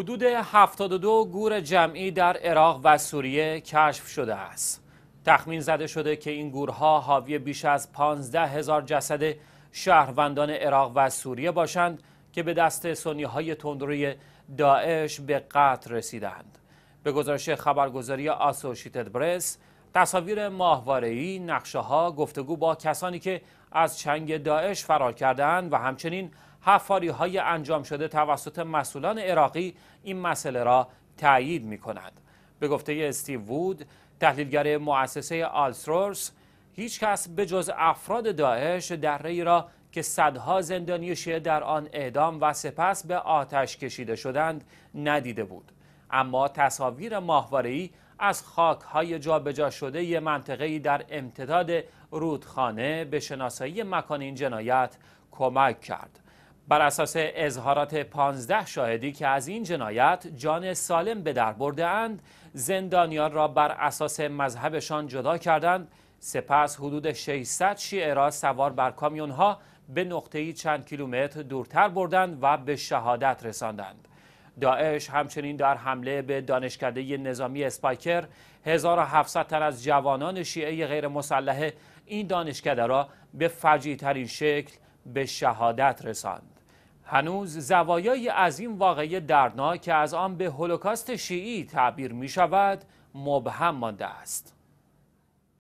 حدود 72 گور جمعی در عراق و سوریه کشف شده است. تخمین زده شده که این گورها حاوی بیش از 15 هزار جسد شهروندان عراق و سوریه باشند که به دست سنی های تندروی داعش به قتل رسیدند. به گزارش خبرگزاری آسوشیتد برس، تصاویر ماهواره‌ای، نقشه ها، گفتگو با کسانی که از چنگ داعش فرار کردند و همچنین حفاری های انجام شده توسط مسئولان عراقی این مسئله را تایید می کند. به گفته استیو وود تحلیلگر مؤسسه آلسرورس هیچ کس به جز افراد داعش در را که صدها زندانی شیعه در آن اعدام و سپس به آتش کشیده شدند ندیده بود اما تصاویر ماهواره‌ای از خاکهای جابجا شده ی منطقه‌ای در امتداد رودخانه به شناسایی مکان این جنایت کمک کرد بر اساس اظهارات 15 شاهدی که از این جنایت جان سالم به در برده اند زندانیان را بر اساس مذهبشان جدا کردند سپس حدود 600 شیعه را سوار بر کامیونها به نقطه‌ای چند کیلومتر دورتر بردند و به شهادت رساندند داعش همچنین در حمله به دانشکده نظامی اسپایکر 1700 تن از جوانان شیعه غیر مسلح این دانشکده را به ترین شکل به شهادت رساند هنوز زوایای از این واقعی دردناک که از آن به هولوکاست شیعی تعبیر می شود مبهم مانده است.